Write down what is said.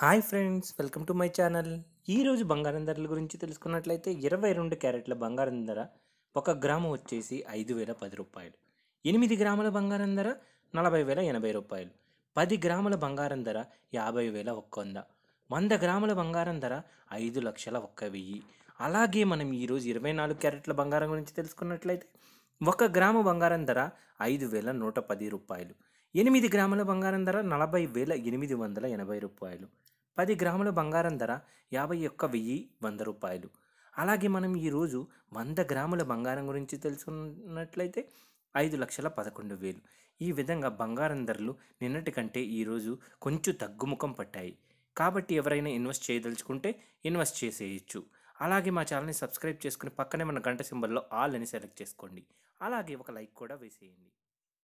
hi friends welcome to my channel ఈరోజు బంగారం ధరల గురించి తెలుసుకున్నట్లయితే ఇరవై రెండు క్యారెట్ల బంగారం ధర ఒక గ్రాము వచ్చేసి ఐదు వేల పది రూపాయలు ఎనిమిది గ్రాముల బంగారం ధర నలభై వేల ఎనభై రూపాయలు పది గ్రాముల బంగారం ధర యాభై వేల ఒక్క వంద వంద గ్రాముల బంగారం ధర ఐదు లక్షల ఒక్క వెయ్యి అలాగే మనం ఈరోజు ఇరవై నాలుగు క్యారెట్ల బంగారం గురించి తెలుసుకున్నట్లయితే ఒక గ్రాము బంగారం ధర ఐదు వేల నూట పది రూపాయలు ఎనిమిది గ్రాముల బంగారం ధర నలభై వేల ఎనిమిది వందల ఎనభై రూపాయలు పది గ్రాముల బంగారం ధర యాభై ఒక్క వెయ్యి వంద రూపాయలు అలాగే మనం ఈరోజు వంద గ్రాముల బంగారం గురించి తెలుసుకున్నట్లయితే ఐదు లక్షల పదకొండు వేలు ఈ విధంగా బంగారం ధరలు నిన్నటి కంటే ఈరోజు కొంచెం తగ్గుముఖం పట్టాయి కాబట్టి ఎవరైనా ఇన్వెస్ట్ చేయదలుచుకుంటే ఇన్వెస్ట్ చేసేయచ్చు అలాగే మా ఛానల్ని సబ్స్క్రైబ్ చేసుకుని పక్కనే మన గంట సింబల్లో ఆల్ అని సెలెక్ట్ చేసుకోండి అలాగే ఒక లైక్ కూడా వేసేయండి